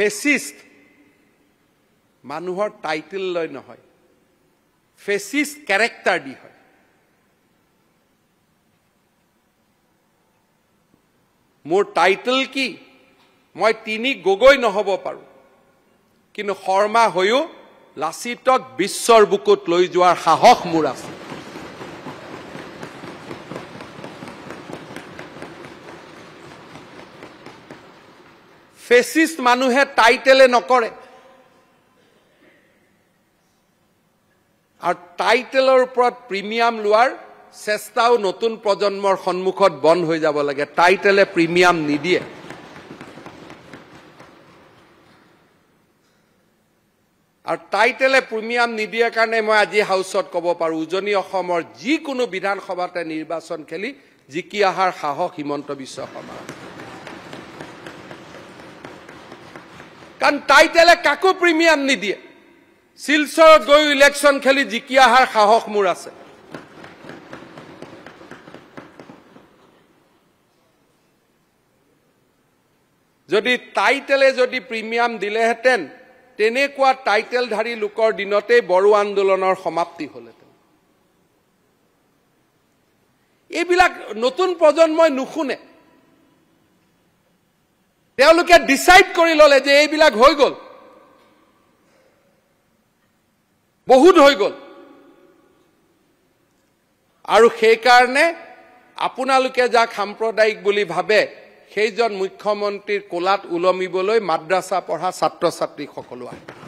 fascist মানুহৰ title লৈ নহয় ফেচিষ্ট কেৰেক্টাৰ দি হয় মোৰ টাইটেল কি মই তিনি গগৈ নহ'ব পাৰোঁ কিন্তু শৰ্মা হৈও লাচিতক বিশ্বৰ বুকুত লৈ যোৱাৰ সাহস মোৰ আছে ফেচিষ্ট মানুহে টাইটেলে নকৰে আৰু টাইটেলৰ ওপৰত প্ৰিমিয়াম লোৱাৰ চেষ্টাও নতুন প্ৰজন্মৰ সন্মুখত বন্ধ হৈ যাব লাগে টাইটেলে প্ৰিমিয়াম নিদিয়ে আৰু টাইটেলে প্ৰিমিয়াম নিদিয়াৰ কাৰণে মই আজি হাউচত ক'ব পাৰোঁ উজনি অসমৰ যিকোনো বিধানসভাতে নিৰ্বাচন খেলি জিকি অহাৰ সাহস হিমন্ত বিশ্ব শৰ্মাৰ কাৰণ টাইটেলে কাকো প্ৰিমিয়াম নিদিয়ে শিলচৰত গৈ ইলেকশ্যন খেলি জিকি অহাৰ সাহস মোৰ আছে যদি টাইটেলে যদি প্ৰিমিয়াম দিলেহেঁতেন তেনেকুৱা টাইটেলধাৰী লোকৰ দিনতেই বড়ো আন্দোলনৰ সমাপ্তি হ'লহেঁতেন এইবিলাক নতুন প্ৰজন্মই নুশুনে তেওঁলোকে ডিচাইড কৰি ল'লে যে এইবিলাক হৈ গ'ল বহুত হৈ গ'ল আৰু সেইকাৰণে আপোনালোকে যাক সাম্প্ৰদায়িক বুলি ভাবে সেইজন মুখ্যমন্ত্ৰীৰ কোলাত ওলমিবলৈ মাদ্ৰাছা পঢ়া ছাত্ৰ ছাত্ৰীসকলো আহে